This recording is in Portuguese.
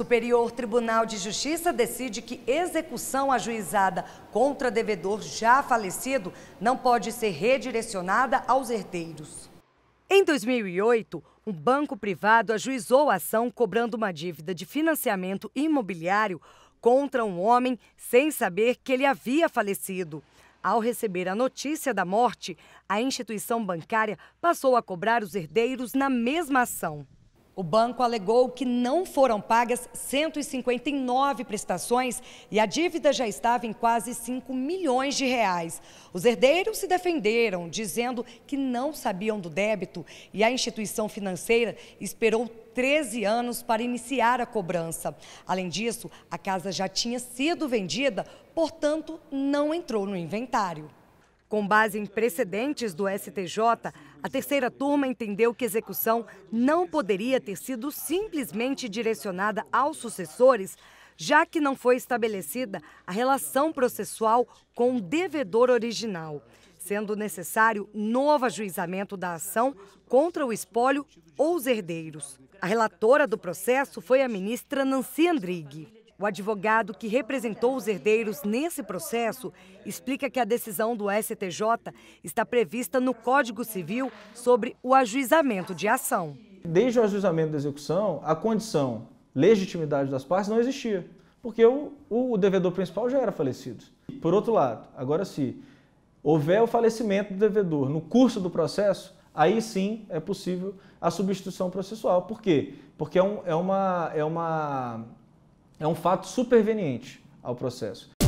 Superior Tribunal de Justiça decide que execução ajuizada contra devedor já falecido não pode ser redirecionada aos herdeiros. Em 2008, um banco privado ajuizou a ação cobrando uma dívida de financiamento imobiliário contra um homem sem saber que ele havia falecido. Ao receber a notícia da morte, a instituição bancária passou a cobrar os herdeiros na mesma ação. O banco alegou que não foram pagas 159 prestações e a dívida já estava em quase 5 milhões de reais. Os herdeiros se defenderam, dizendo que não sabiam do débito e a instituição financeira esperou 13 anos para iniciar a cobrança. Além disso, a casa já tinha sido vendida, portanto, não entrou no inventário. Com base em precedentes do STJ, a terceira turma entendeu que execução não poderia ter sido simplesmente direcionada aos sucessores, já que não foi estabelecida a relação processual com o devedor original, sendo necessário novo ajuizamento da ação contra o espólio ou os herdeiros. A relatora do processo foi a ministra Nancy Andrighi. O advogado que representou os herdeiros nesse processo explica que a decisão do STJ está prevista no Código Civil sobre o ajuizamento de ação. Desde o ajuizamento da execução, a condição legitimidade das partes não existia, porque o, o, devedor principal já era falecido. Por outro lado, agora se houver o falecimento do devedor no curso do processo, aí sim é possível a substituição processual. Por quê? Porque é, um, é uma, é uma é um fato superveniente ao processo.